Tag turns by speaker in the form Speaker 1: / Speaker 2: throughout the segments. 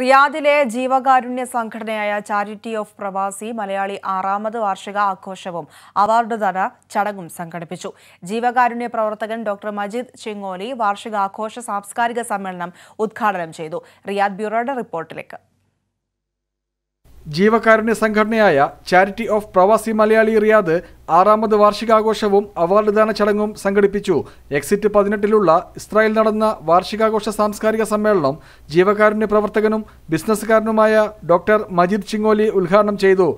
Speaker 1: റിയാദിലെ ജീവകാരുണ്യ സംഘടനയായ ചാരിറ്റി ഓഫ് പ്രവാസി മലയാളി ആറാമത് വാർഷിക ആഘോഷവും അവാർഡുതല ചടങ്ങും സംഘടിപ്പിച്ചു ജീവകാരുണ്യ പ്രവർത്തകൻ ഡോക്ടർ മജീദ് ചിങ്ങോലി വാർഷികാഘോഷ സാംസ്കാരിക സമ്മേളനം ഉദ്ഘാടനം ചെയ്തു റിയാദ് ബ്യൂറോയുടെ റിപ്പോർട്ടിലേക്ക്
Speaker 2: ജീവകാരുണ്യ സംഘടനയായ ചാരിറ്റി ഓഫ് പ്രവാസി മലയാളി റിയാദ് ആറാമത് വാർഷികാഘോഷവും അവാർഡ്ദാന ചടങ്ങും സംഘടിപ്പിച്ചു എക്സിറ്റ് പതിനെട്ടിലുള്ള ഇസ്രായേൽ നടന്ന വാർഷികാഘോഷ സാംസ്കാരിക സമ്മേളനം ജീവകാരുണ്യ പ്രവർത്തകനും ബിസിനസ്സുകാരനുമായ ഡോക്ടർ മജീദ് ചിങ്ങോലി ഉദ്ഘാടനം ചെയ്തു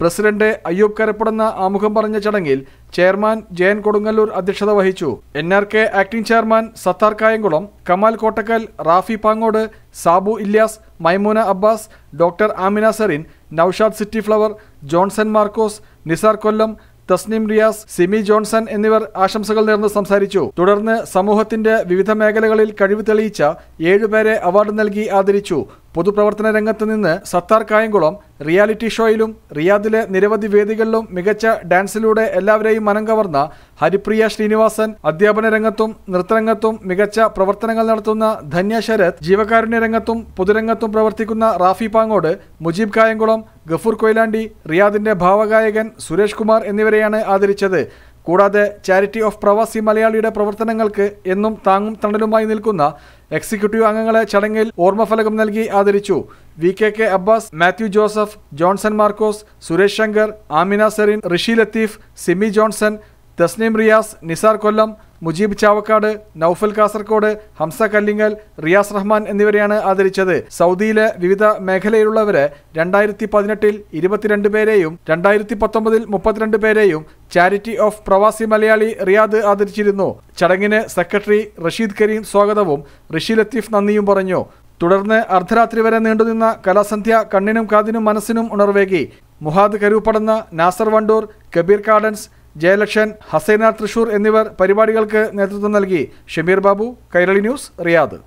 Speaker 2: പ്രസിഡന്റ് അയ്യൂബ് കരപ്പടെന്ന ആമുഖം പറഞ്ഞ ചടങ്ങിൽ ചെയർമാൻ ജയൻ കൊടുങ്ങല്ലൂർ അധ്യക്ഷത വഹിച്ചു N R K acting chairman Sathar Kayamkulam Kamal Kottakkal Rafi Pangode Sabu Ilyas Maimoona Abbas doctor Amina Serin Noushad city flower Johnson Markose Nisar Kollam Tasneem Riyas Simi Johnson എന്നിവർ ആശംസകൾ നേർന്ന് സംസാരിച്ചു തുടർന്ന് സമൂഹത്തിന്റെ വിവിധ മേഖലകളിൽ കഴിവ് തെളിയിച്ച ഏഴുപേരെ അവാർഡ് നൽകി ആദരിച്ചു പൊതുപ്രവർത്തന രംഗത്ത് നിന്ന് സത്താർ കായംകുളം റിയാലിറ്റി ഷോയിലും റിയാദിലെ നിരവധി വേദികളിലും മികച്ച ഡാൻസിലൂടെ എല്ലാവരെയും മനം കവർന്ന ഹരിപ്രിയ ശ്രീനിവാസൻ അധ്യാപന രംഗത്തും നൃത്തരംഗത്തും മികച്ച പ്രവർത്തനങ്ങൾ നടത്തുന്ന ധന്യ ശരത് ജീവകാരുണ്യ രംഗത്തും പൊതുരംഗത്തും പ്രവർത്തിക്കുന്ന റാഫി പാങ്ങോട് മുജീബ് കായംകുളം ഗഫൂർ കൊയിലാണ്ടി റിയാദിന്റെ ഭാവഗായകൻ സുരേഷ് കുമാർ എന്നിവരെയാണ് ആദരിച്ചത് കൂടാതെ ചാരിറ്റി ഓഫ് പ്രവാസി മലയാളിയുടെ പ്രവർത്തനങ്ങൾക്ക് എന്നും താങ്ങും തണലുമായി നിൽക്കുന്ന എക്സിക്യൂട്ടീവ് അംഗങ്ങളെ ചടങ്ങിൽ ഓർമ്മഫലകം നൽകി ആദരിച്ചു V K K Abbas Mathew Joseph Johnson Markose Suresh Shankar Amina Serin Rishi Latheef Simi Johnson Tasneem Riyas Nisar Kollam Mujeeb Chavakkad Noufal Kasaragod Hamsa Kallingal Riyas Rahman എന്നിവരെയാണ് ആദരിച്ചത് സൗദിയിലെ വിവിധ മേഖലയിലുള്ളവരെ രണ്ടായിരത്തി പതിനെട്ടിൽ ഇരുപത്തിരണ്ട് പേരെയും രണ്ടായിരത്തി പത്തൊമ്പതിൽ മുപ്പത്തിരണ്ട് പേരെയും ചാരിറ്റി ഓഫ് പ്രവാസി മലയാളി റിയാദ് ആദരിച്ചിരുന്നു ചടങ്ങിന് സെക്രട്ടറി റഷീദ് കരീം സ്വാഗതവും ഋഷി ലത്തീഫ് നന്ദിയും പറഞ്ഞു തുടർന്ന് അർദ്ധരാത്രി വരെ നീണ്ടുനിന്ന കലാസന്ധ്യ കണ്ണിനും കാതിനും മനസ്സിനും ഉണർവേകി മുഹാദ് കരൂപ്പടന്ന നാസർ വണ്ടൂർ കബീർ ഗാർഡൻസ് ജയലക്ഷൻ ഹസൈന തൃശൂർ എന്നിവർ പരിപാടികൾക്ക് നേതൃത്വം നൽകി ഷമീർ ബാബു കൈരളി ന്യൂസ് റിയാദ്